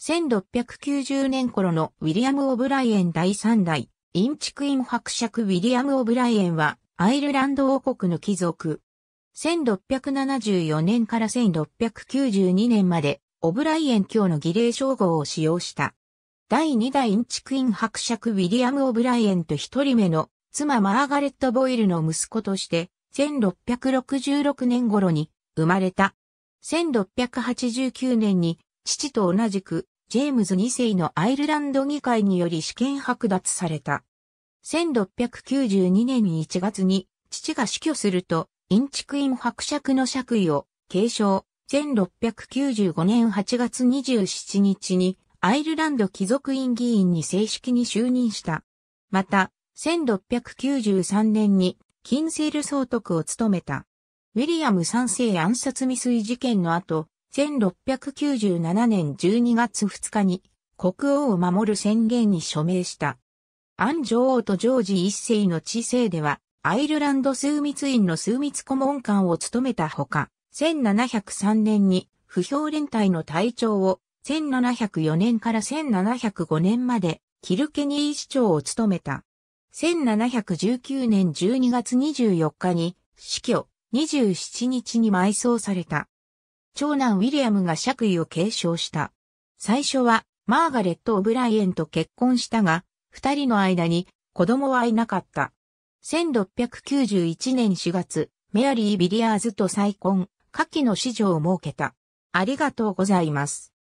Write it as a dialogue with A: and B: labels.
A: 1690年頃のウィリアム・オブライエン第3代、インチクイン伯爵ウィリアム・オブライエンは、アイルランド王国の貴族。1674年から1692年まで、オブライエン教の儀礼称号を使用した。第2代インチクイン伯爵ウィリアム・オブライエンと一人目の妻マーガレット・ボイルの息子として、1666年頃に生まれた。1689年に父と同じくジェームズ2世のアイルランド議会により試験剥奪された。1692年1月に父が死去すると、インチクイン伯爵の爵位を継承。1695年8月27日にアイルランド貴族院議員に正式に就任した。また、1693年にキンセル総督を務めた。ウィリアム3世暗殺未遂事件の後、1697年12月2日に国王を守る宣言に署名した。アン女王とジョージ一世の治世では、アイルランド枢密院の枢密顧問官を務めたほか、1703年に不評連隊の隊長を、1704年から1705年まで、キルケニー市長を務めた。1719年12月24日に死去、27日に埋葬された。長男ウィリアムが爵位を継承した。最初は、マーガレット・オブライエンと結婚したが、二人の間に子供はいなかった。1691年4月、メアリー・ビリアーズと再婚、下記の子女を設けた。ありがとうございます。